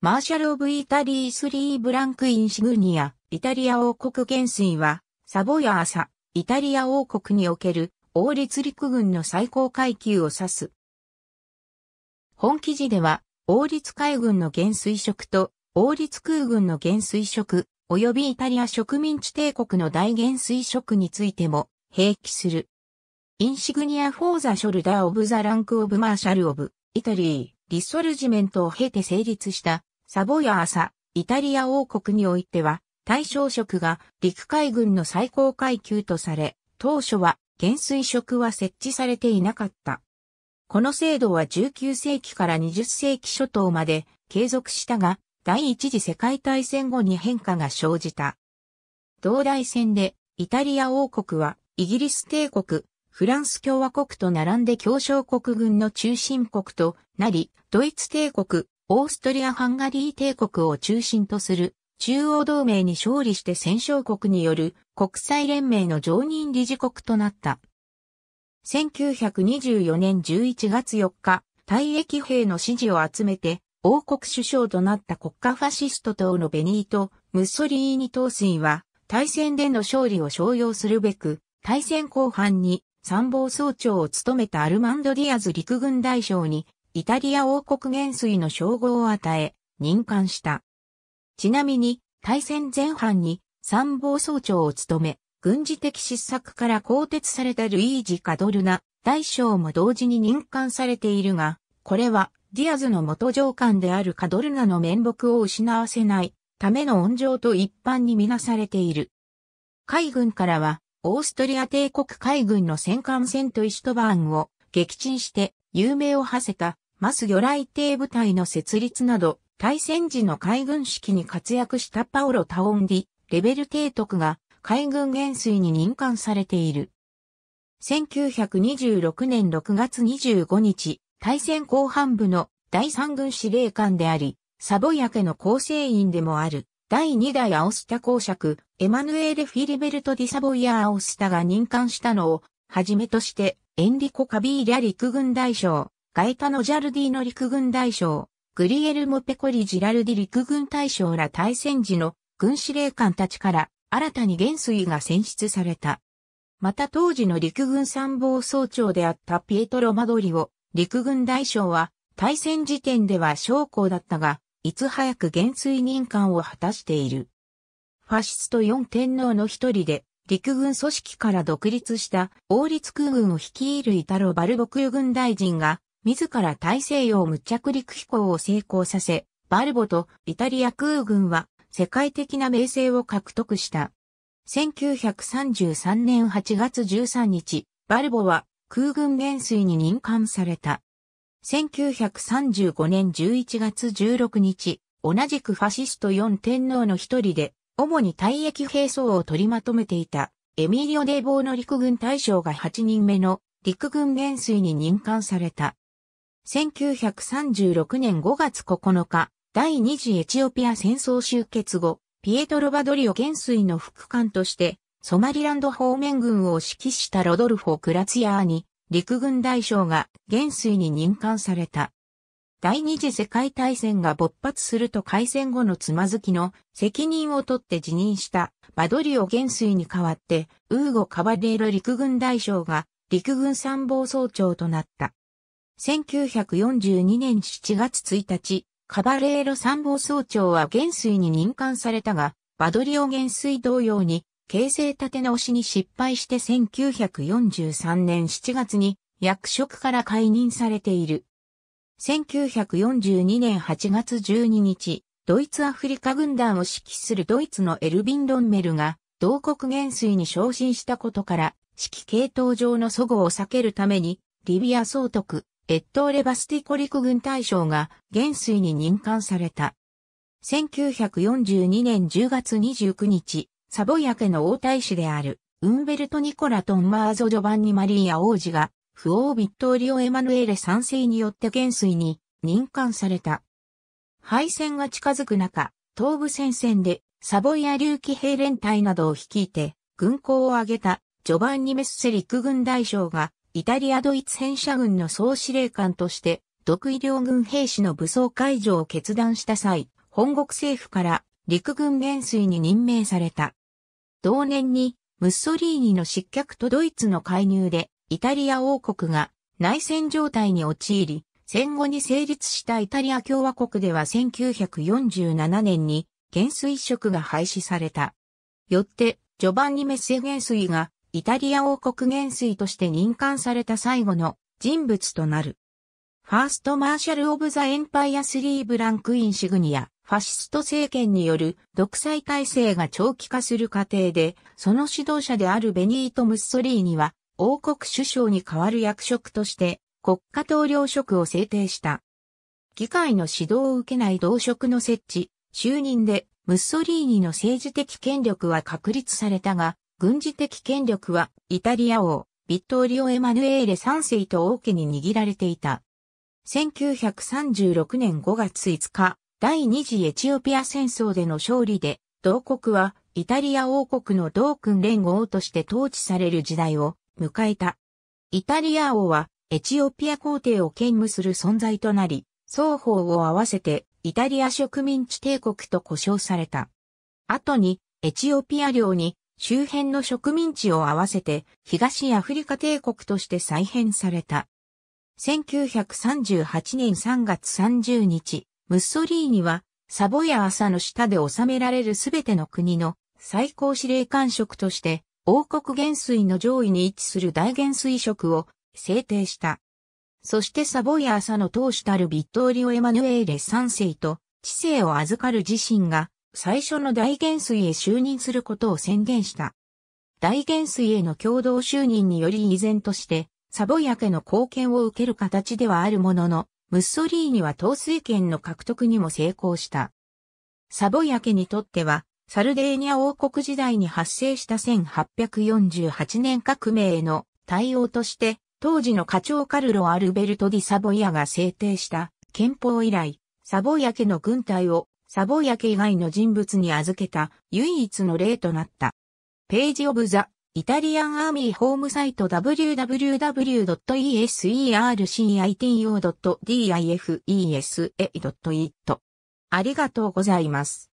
マーシャル・オブ・イタリー・スリー・ブランク・イン・シグニア、イタリア王国元帥は、サボア朝、イタリア王国における王立陸軍の最高階級を指す。本記事では、王立海軍の元帥職と、王立空軍の元帥職、及びイタリア植民地帝国の大元帥職についても、併記する。インシグニア・フォーザ・ショルダー・オブ・ザ・ランク・オブ・マーシャル・オブ・イタリー、リソルジメントを経て成立したサボや朝、イタリア王国においては、対象職が陸海軍の最高階級とされ、当初は減水職は設置されていなかった。この制度は19世紀から20世紀初頭まで継続したが、第一次世界大戦後に変化が生じた。同大戦でイタリア王国はイギリス帝国、フランス共和国と並んで協商国軍の中心国となり、ドイツ帝国、オーストリア・ハンガリー帝国を中心とする中央同盟に勝利して戦勝国による国際連盟の常任理事国となった。1924年11月4日、退役兵の支持を集めて、王国首相となった国家ファシスト党のベニート・ムッソリーニ党帥は、対戦での勝利を商用するべく、対戦後半に参謀総長を務めたアルマンド・ディアズ陸軍大将にイタリア王国元帥の称号を与え、任官した。ちなみに、大戦前半に参謀総長を務め、軍事的失策から更迭されたルイージ・カドルナ大将も同時に任官されているが、これはディアズの元上官であるカドルナの面目を失わせないための温情と一般にみなされている。海軍からは、オーストリア帝国海軍の戦艦戦とトイシュトバーンを撃沈して有名を馳せたマス魚雷艇部隊の設立など、対戦時の海軍式に活躍したパオロ・タオンディ、レベル提督が海軍元帥に任官されている。1926年6月25日、対戦後半部の第三軍司令官であり、サボヤ家の構成員でもある、第2代アオスタ公爵、エマヌエーレ・フィリベルト・ディサボイヤ・アオスタが任官したのを、はじめとして、エンリコ・カビーリャ陸軍大将、ガイタノ・ジャルディの陸軍大将、グリエルモ・ペコリ・ジラルディ陸軍大将ら対戦時の軍司令官たちから新たに元帥が選出された。また当時の陸軍参謀総長であったピエトロ・マドリオ、陸軍大将は、対戦時点では将校だったが、いつ早く元帥任官を果たしている。ファシスト四天皇の一人で、陸軍組織から独立した王立空軍を率いるイタロ・バルボク空軍大臣が自ら大西洋無着陸飛行を成功させ、バルボとイタリア空軍は世界的な名声を獲得した。1933年8月13日、バルボは空軍元帥に任官された。1935年11月16日、同じくファシスト4天皇の一人で、主に退役兵装を取りまとめていた、エミリオ・デーボーの陸軍大将が8人目の陸軍元帥に任官された。1936年5月9日、第二次エチオピア戦争終結後、ピエトロ・バドリオ元帥の副官として、ソマリランド方面軍を指揮したロドルフォ・クラツヤーに、陸軍大将が元帥に任官された。第二次世界大戦が勃発すると開戦後のつまずきの責任を取って辞任したバドリオ元帥に代わってウーゴ・カバデーロ陸軍大将が陸軍参謀総長となった。1942年7月1日、カバレーロ参謀総長は元帥に任官されたが、バドリオ元帥同様に、形成立て直しに失敗して1943年7月に役職から解任されている。1942年8月12日、ドイツアフリカ軍団を指揮するドイツのエルビン・ロンメルが、同国元帥に昇進したことから、指揮系統上の祖語を避けるために、リビア総督、越冬レバスティコ陸軍大将が元帥に任官された。1942年10月29日、サボヤ家の王太子である、ウンベルト・ニコラ・トンマーゾ・ジョバンニ・マリーア王子が、不王ビットーリオ・エマヌエーレ3世によって元帥に任官された。敗戦が近づく中、東部戦線でサボイア流騎兵連隊などを率いて軍港を挙げたジョバンニ・メッセ陸軍大将がイタリアドイツ編社軍の総司令官として、独医療軍兵士の武装解除を決断した際、本国政府から陸軍元帥に任命された。同年に、ムッソリーニの失脚とドイツの介入で、イタリア王国が内戦状態に陥り、戦後に成立したイタリア共和国では1947年に元帥職が廃止された。よって、序盤にメッセ元帥がイタリア王国元帥として任官された最後の人物となる。ファーストマーシャル・オブ・ザ・エンパイア・スリー・ブランク・インシグニア、ファシスト政権による独裁体制が長期化する過程で、その指導者であるベニート・ムッソリーニは、王国首相に代わる役職として、国家統領職を制定した。議会の指導を受けない同職の設置、就任で、ムッソリーニの政治的権力は確立されたが、軍事的権力はイタリア王、ビットーリオ・エマヌエーレ3世と王家に握られていた。1936年5月5日、第二次エチオピア戦争での勝利で、同国はイタリア王国の同君連合として統治される時代を迎えた。イタリア王はエチオピア皇帝を兼務する存在となり、双方を合わせてイタリア植民地帝国と呼称された。後にエチオピア領に周辺の植民地を合わせて東アフリカ帝国として再編された。1938年3月30日、ムッソリーニはサボや朝の下で収められるすべての国の最高司令官職として王国元帥の上位に位置する大元帥職を制定した。そしてサボや朝の当主たるビットーリオ・エマヌエーレ3世と知性を預かる自身が最初の大元帥へ就任することを宣言した。大元帥への共同就任により依然として、サボヤ家の貢献を受ける形ではあるものの、ムッソリーニは統帥権の獲得にも成功した。サボヤ家にとっては、サルデーニャ王国時代に発生した1848年革命への対応として、当時の課長カルロ・アルベルト・ディ・サボヤが制定した憲法以来、サボヤ家の軍隊をサボヤ家以外の人物に預けた唯一の例となった。ページオブザ、イタリアンアーミーホームサイト www.esercito.dife.it。ありがとうございます。